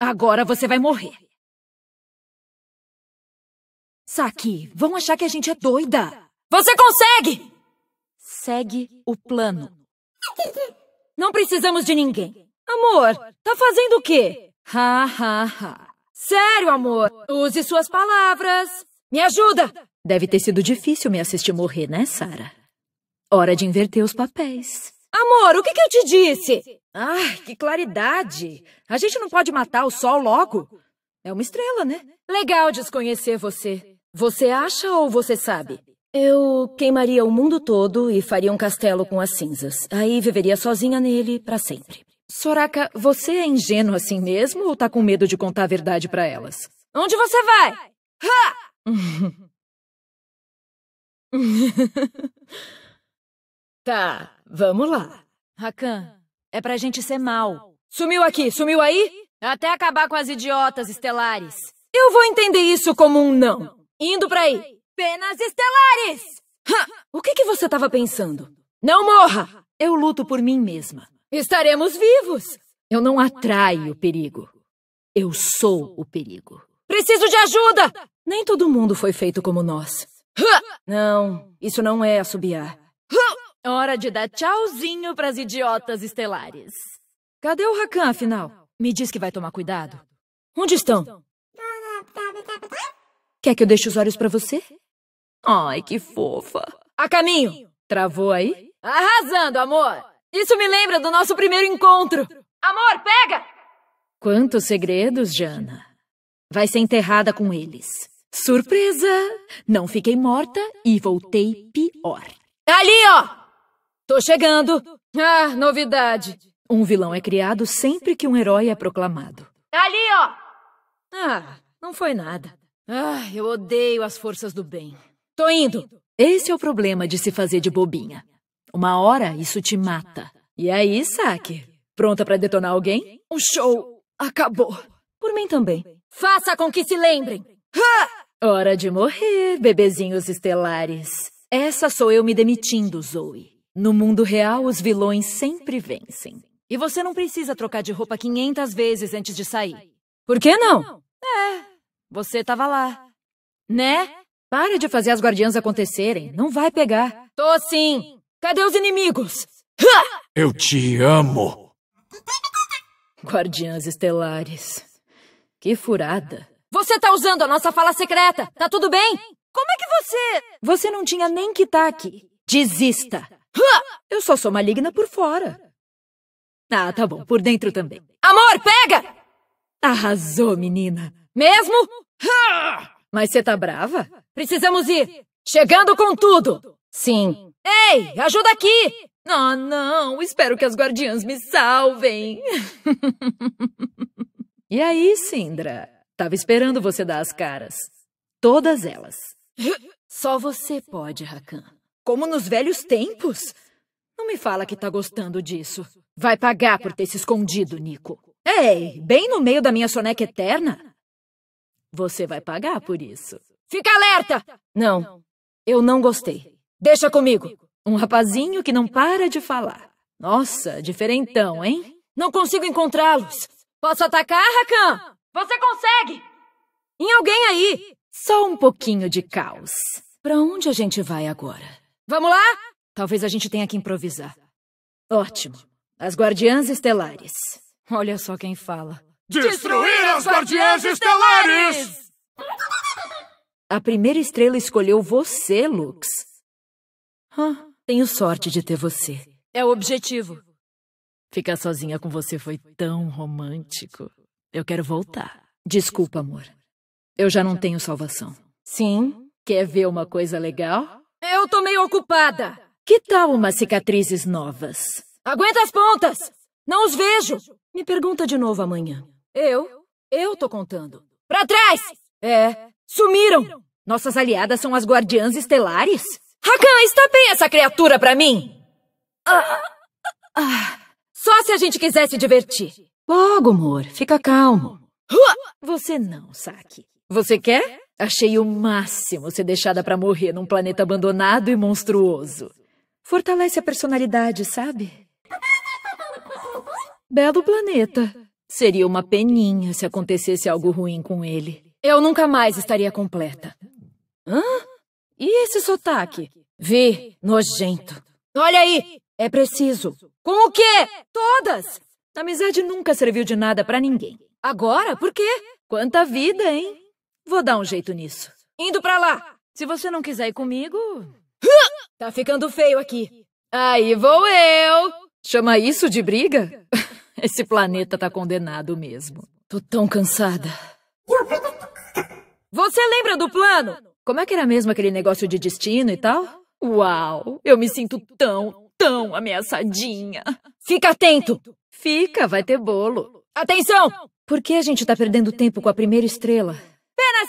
Agora você vai morrer. Saki, vão achar que a gente é doida. Você consegue! Segue o plano. Não precisamos de ninguém. Amor, tá fazendo o quê? Ha, ha, ha. Sério, amor. Use suas palavras. Me ajuda! Deve ter sido difícil me assistir morrer, né, Sara? Hora de inverter os papéis. Amor, o que, que eu te disse? Ah, que claridade! A gente não pode matar o sol logo. É uma estrela, né? Legal desconhecer você. Você acha ou você sabe? Eu queimaria o mundo todo e faria um castelo com as cinzas. Aí viveria sozinha nele para sempre. Soraka, você é ingênuo assim mesmo ou tá com medo de contar a verdade para elas? Onde você vai? Ha! tá, vamos lá. Rakan, é pra gente ser mal. Sumiu aqui, sumiu aí? Até acabar com as idiotas estelares. Eu vou entender isso como um não. Indo pra aí. Penas estelares! O que, que você tava pensando? Não morra! Eu luto por mim mesma. Estaremos vivos! Eu não atraio o perigo. Eu sou o perigo. Preciso de ajuda! Nem todo mundo foi feito como nós. Não, isso não é assobiar. Hora de dar tchauzinho pras idiotas estelares. Cadê o Rakan, afinal? Me diz que vai tomar cuidado. Onde estão? Quer que eu deixe os olhos para você? Ai, que fofa. A caminho! Travou aí? Arrasando, amor! Isso me lembra do nosso primeiro encontro. Amor, pega! Quantos segredos, Jana. Vai ser enterrada com eles. Surpresa! Não fiquei morta e voltei pior. Tá ali, ó! Tô chegando! Ah, novidade! Um vilão é criado sempre que um herói é proclamado. Tá ali, ó! Ah, não foi nada. Ah, eu odeio as forças do bem. Tô indo! Esse é o problema de se fazer de bobinha. Uma hora isso te mata. E aí, saque? Pronta para detonar alguém? O show acabou. Por mim também. Faça com que se lembrem! Hora de morrer, bebezinhos estelares. Essa sou eu me demitindo, Zoe. No mundo real, os vilões sempre vencem. E você não precisa trocar de roupa 500 vezes antes de sair. Por que não? É, você tava lá. Né? Pare de fazer as guardiãs acontecerem. Não vai pegar. Tô sim. Cadê os inimigos? Eu te amo. Guardiãs estelares. Que furada. Você tá usando a nossa fala secreta. Tá tudo bem? Como é que você... Você não tinha nem que tá aqui. Desista. Eu só sou maligna por fora. Ah, tá bom, por dentro também. Amor, pega! Arrasou, menina. Mesmo? Mas você tá brava? Precisamos ir. Chegando com tudo. Sim. Ei, ajuda aqui! Ah, oh, não, espero que as guardiãs me salvem. e aí, Sindra? Tava esperando você dar as caras. Todas elas. Só você pode, Rakan como nos velhos tempos. Não me fala que tá gostando disso. Vai pagar por ter se escondido, Nico. Ei, bem no meio da minha soneca eterna? Você vai pagar por isso. Fica alerta! Não, eu não gostei. Deixa comigo. Um rapazinho que não para de falar. Nossa, diferentão, hein? Não consigo encontrá-los. Posso atacar, Rakan? Você consegue! Em alguém aí! Só um pouquinho de caos. Pra onde a gente vai agora? Vamos lá? Talvez a gente tenha que improvisar. Ótimo. As Guardiãs Estelares. Olha só quem fala. Destruir as Guardiãs Estelares! A primeira estrela escolheu você, Lux. Tenho sorte de ter você. É o objetivo. Ficar sozinha com você foi tão romântico. Eu quero voltar. Desculpa, amor. Eu já não tenho salvação. Sim? Quer ver uma coisa legal? Eu tô meio ocupada. Que tal umas cicatrizes novas? Aguenta as pontas! Não os vejo! Me pergunta de novo amanhã. Eu? Eu tô contando. Pra trás! É, sumiram! Nossas aliadas são as guardiãs estelares? Hakan, está bem essa criatura pra mim? Ah, ah, só se a gente quisesse divertir. Logo, amor, fica calmo. Você não, Saki. Você quer? Achei o máximo ser deixada para morrer num planeta abandonado e monstruoso. Fortalece a personalidade, sabe? Belo planeta. Seria uma peninha se acontecesse algo ruim com ele. Eu nunca mais estaria completa. Hã? E esse sotaque? Vi, nojento. Olha aí! É preciso. Com o quê? Todas! A amizade nunca serviu de nada para ninguém. Agora, por quê? Quanta vida, hein? Vou dar um jeito nisso. Indo pra lá! Se você não quiser ir comigo. Tá ficando feio aqui. Aí vou eu! Chama isso de briga? Esse planeta tá condenado mesmo. Tô tão cansada. Você lembra do plano? Como é que era mesmo aquele negócio de destino e tal? Uau, eu me sinto tão, tão ameaçadinha. Fica atento! Fica, vai ter bolo. Atenção! Por que a gente tá perdendo tempo com a primeira estrela?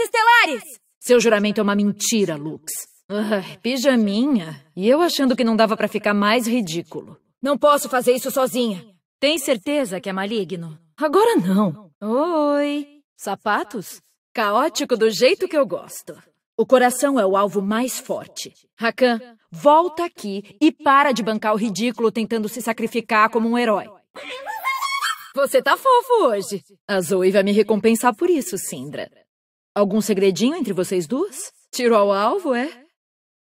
Estelares! Seu juramento é uma mentira, Lux. Ai, pijaminha. E eu achando que não dava para ficar mais ridículo. Não posso fazer isso sozinha. Tem certeza que é maligno? Agora não. Oi. Sapatos? Caótico do jeito que eu gosto. O coração é o alvo mais forte. Rakan, volta aqui e para de bancar o ridículo tentando se sacrificar como um herói. Você tá fofo hoje. A Zoe vai me recompensar por isso, Sindra. Algum segredinho entre vocês duas? Tirou ao alvo, é?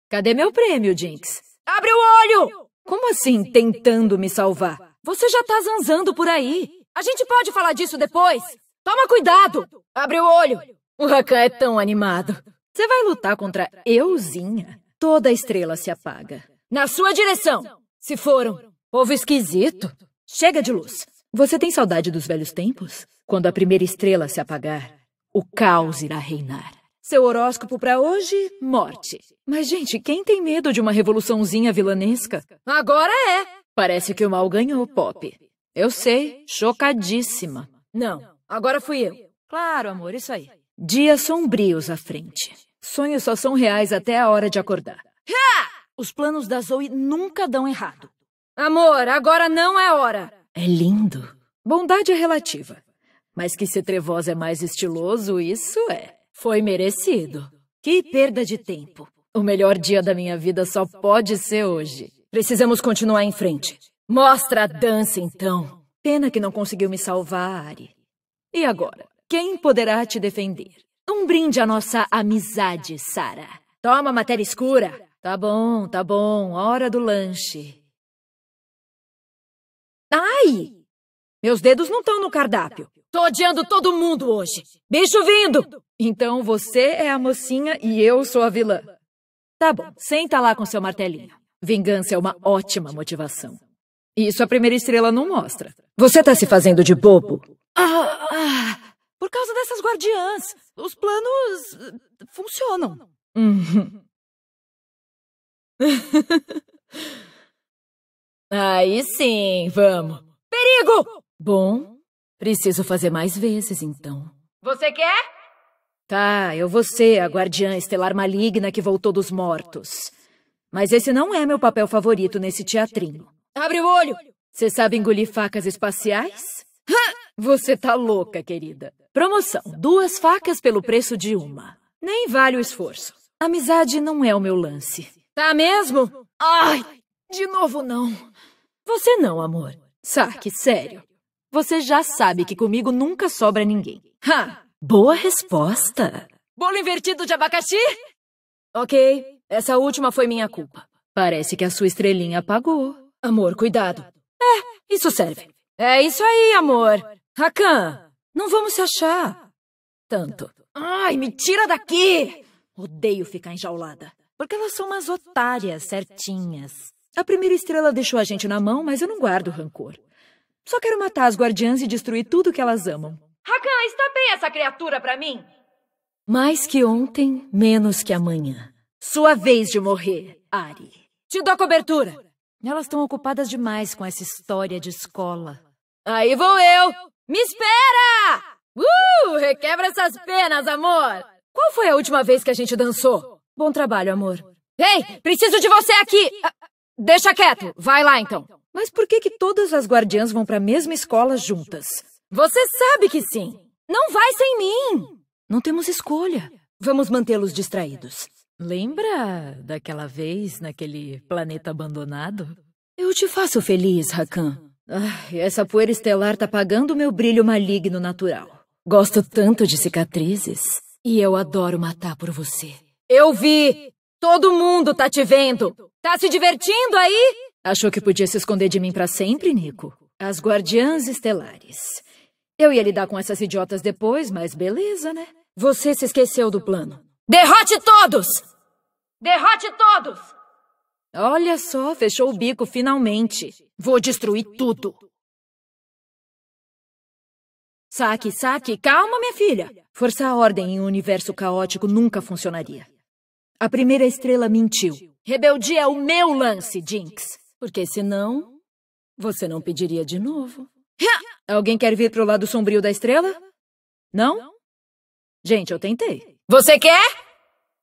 Cadê meu prêmio, Jinx? Abre o olho! Como assim, tentando me salvar? Você já tá zanzando por aí. A gente pode falar disso depois. Toma cuidado! Abre o olho! O Rakan é tão animado. Você vai lutar contra euzinha? Toda estrela se apaga. Na sua direção! Se foram! Povo esquisito! Chega de luz. Você tem saudade dos velhos tempos? Quando a primeira estrela se apagar, o caos irá reinar. Seu horóscopo para hoje, morte. Mas, gente, quem tem medo de uma revoluçãozinha vilanesca? Agora é! Parece que o mal ganhou, Pop. Eu sei, chocadíssima. Não, agora fui eu. Claro, amor, isso aí. Dias sombrios à frente. Sonhos só são reais até a hora de acordar. Os planos da Zoe nunca dão errado. Amor, agora não é hora. É lindo. Bondade é relativa. Mas que ser trevosa é mais estiloso, isso é. Foi merecido. Que perda de tempo. O melhor dia da minha vida só pode ser hoje. Precisamos continuar em frente. Mostra a dança, então. Pena que não conseguiu me salvar, Ari. E agora? Quem poderá te defender? Um brinde à nossa amizade, Sara. Toma matéria escura. Tá bom, tá bom. Hora do lanche. Ai! Meus dedos não estão no cardápio. Tô odiando todo mundo hoje. Bicho vindo! Então você é a mocinha e eu sou a vilã. Tá bom, senta lá com seu martelinho. Vingança é uma ótima motivação. Isso a primeira estrela não mostra. Você tá se fazendo de bobo. Ah, ah por causa dessas guardiãs. Os planos. Uh, funcionam. Uhum. Aí sim, vamos. Perigo! Bom, Preciso fazer mais vezes, então. Você quer? Tá, eu vou ser a guardiã estelar maligna que voltou dos mortos. Mas esse não é meu papel favorito nesse teatrinho. Abre o olho! Você sabe engolir facas espaciais? Ha! Você tá louca, querida. Promoção: duas facas pelo preço de uma. Nem vale o esforço. Amizade não é o meu lance. Tá mesmo? Ai, de novo não. Você não, amor. Saque, sério. Você já sabe que comigo nunca sobra ninguém. Ha! Boa resposta! Bolo invertido de abacaxi? Ok, essa última foi minha culpa. Parece que a sua estrelinha apagou. Amor, cuidado. É, isso serve. É isso aí, amor. Rakan, não vamos se achar. Tanto. Ai, me tira daqui! Odeio ficar enjaulada. Porque elas são umas otárias certinhas. A primeira estrela deixou a gente na mão, mas eu não guardo rancor. Só quero matar as guardiãs e destruir tudo que elas amam. Rakan, está bem essa criatura para mim? Mais que ontem, menos que amanhã. Sua vez de morrer, Ari. Te dou cobertura. Elas estão ocupadas demais com essa história de escola. Aí vou eu! Me espera! Uh! Requebra essas penas, amor! Qual foi a última vez que a gente dançou? Bom trabalho, amor. Ei, preciso de você aqui! Ah, deixa quieto! Vai lá, então. Mas por que que todas as guardiãs vão para a mesma escola juntas? Você sabe que sim! Não vai sem mim! Não temos escolha. Vamos mantê-los distraídos. Lembra daquela vez naquele planeta abandonado? Eu te faço feliz, Rakan. Ah, essa poeira estelar tá apagando meu brilho maligno natural. Gosto tanto de cicatrizes. E eu adoro matar por você. Eu vi! Todo mundo tá te vendo! Tá se divertindo aí? Achou que podia se esconder de mim para sempre, Nico? As Guardiãs Estelares. Eu ia lidar com essas idiotas depois, mas beleza, né? Você se esqueceu do plano. Derrote todos! Derrote todos! Olha só, fechou o bico finalmente. Vou destruir tudo. Saque, saque, calma, minha filha. Forçar a ordem em um universo caótico nunca funcionaria. A primeira estrela mentiu. Rebeldia é o meu lance, Jinx. Porque senão, você não pediria de novo. Alguém quer vir pro lado sombrio da estrela? Não? Gente, eu tentei. Você quer?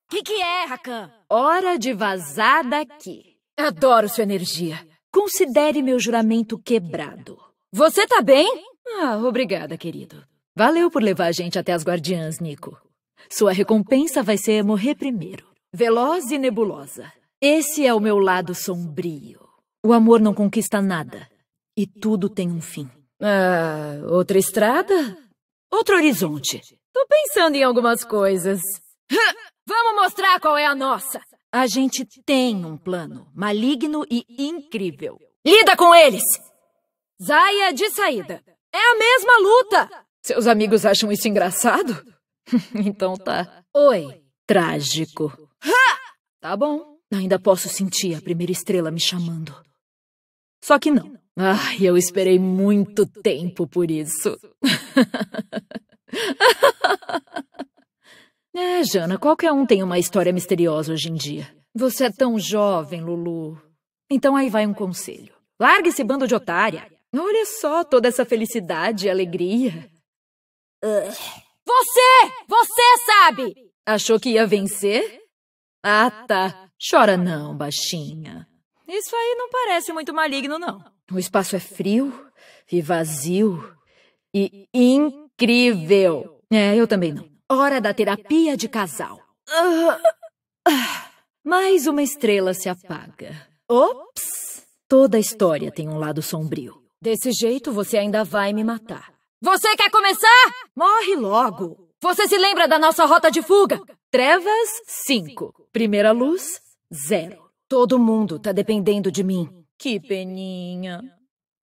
O que, que é, Rakan? Hora de vazar daqui. Adoro sua energia. Considere meu juramento quebrado. Você tá bem? Ah, obrigada, querido. Valeu por levar a gente até as guardiãs, Nico. Sua recompensa vai ser morrer primeiro. Veloz e nebulosa. Esse é o meu lado sombrio. O amor não conquista nada. E tudo tem um fim. Ah, outra estrada? Outro horizonte. Tô pensando em algumas coisas. Vamos mostrar qual é a nossa. A gente tem um plano maligno e incrível. Lida com eles! Zaya de saída. É a mesma luta! Seus amigos acham isso engraçado? então tá. Oi. Trágico. Ha! Tá bom. Ainda posso sentir a primeira estrela me chamando. Só que não. Ai, eu esperei muito tempo por isso. é, Jana, qualquer um tem uma história misteriosa hoje em dia. Você é tão jovem, Lulu. Então aí vai um conselho. Larga esse bando de otária. Olha só toda essa felicidade e alegria. Você! Você sabe! Achou que ia vencer? Ah, tá. Chora não, baixinha. Isso aí não parece muito maligno, não. O espaço é frio e vazio e incrível. É, eu também não. Hora da terapia de casal. Ah, ah, mais uma estrela se apaga. Ops! Toda história tem um lado sombrio. Desse jeito você ainda vai me matar. Você quer começar? Morre logo! Você se lembra da nossa rota de fuga? Trevas 5. Primeira luz, zero. Todo mundo tá dependendo de mim. Que peninha.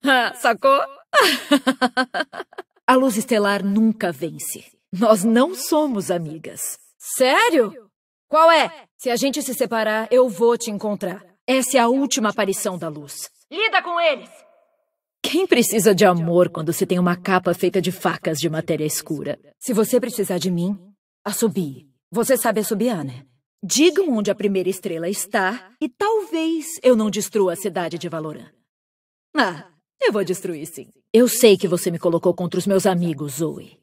Ah, sacou? A luz estelar nunca vence. Nós não somos amigas. Sério? Qual é? Se a gente se separar, eu vou te encontrar. Essa é a última aparição da luz. Lida com eles! Quem precisa de amor quando se tem uma capa feita de facas de matéria escura? Se você precisar de mim, assobie. Você sabe assobiar, né? Digam onde a primeira estrela está e talvez eu não destrua a cidade de Valoran. Ah, eu vou destruir sim. Eu sei que você me colocou contra os meus amigos, Zoe.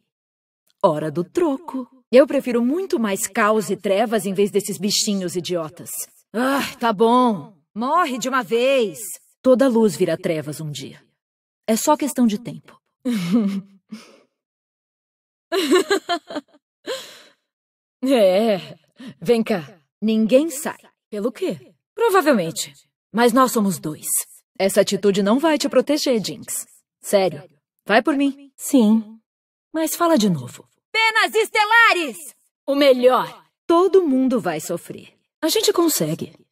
Hora do troco. Eu prefiro muito mais caos e trevas em vez desses bichinhos idiotas. Ah, tá bom. Morre de uma vez. Toda luz vira trevas um dia. É só questão de tempo. é. Vem cá. Ninguém sai. Pelo quê? Provavelmente. Mas nós somos dois. Essa atitude não vai te proteger, Jinx. Sério. Vai por mim. Sim. Mas fala de novo. Penas estelares! O melhor! Todo mundo vai sofrer. A gente consegue.